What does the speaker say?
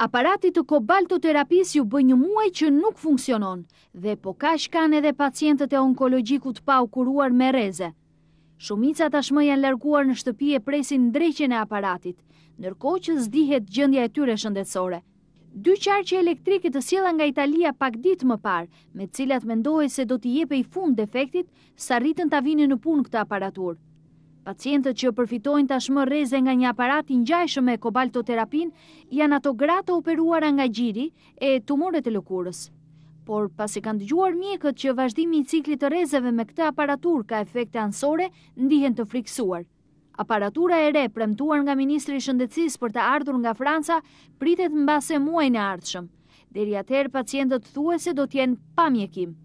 aparatit të kobaltoterapis ju bëj një muaj që nuk funksionon dhe po ka shkan edhe pacientët e onkologjikut pa u kuruar me reze. Shumica tashmë janë larguar në shtëpi e presin ndreqin e aparatit, nërko që zdihet gjëndja e tyre shëndetsore. Dy qarqe elektrikit të sjela nga Italia pak dit më par, me cilat mendoj se do t'i jepe i fund defektit, sa rritën t'a vini në pun këtë aparaturë. Pacientët që përfitojnë tashmë reze nga një aparat i njajshë me kobaltoterapin janë ato gratë operuara nga gjiri e tumore të lukurës. Por, pasi kanë dëgjuar mjekët që vazhdimi i ciklit të rezeve me këta aparatur ka efekte ansore, ndihen të friksuar. Aparatura e re premtuar nga Ministri Shëndecis për të ardhur nga Franca pritet në base muaj në ardhshëm. Deri atëherë, pacientët thuese do tjenë pa mjekim.